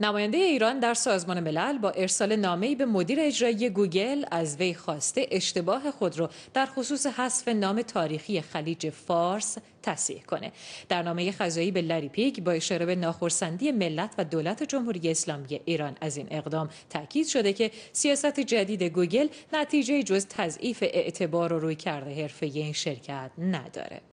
نماینده ایران در سازمان ملل با ارسال نامه‌ای به مدیر اجرایی گوگل از وی خواسته اشتباه خود را در خصوص حذف نام تاریخی خلیج فارس تصحیح کنه. در نامه خزایی به لری پیک با اشاره به ناخرسندی ملت و دولت جمهوری اسلامی ایران از این اقدام تاکید شده که سیاست جدید گوگل نتیجه جز تضعیف اعتبار و روی کرده حرفه این شرکت نداره.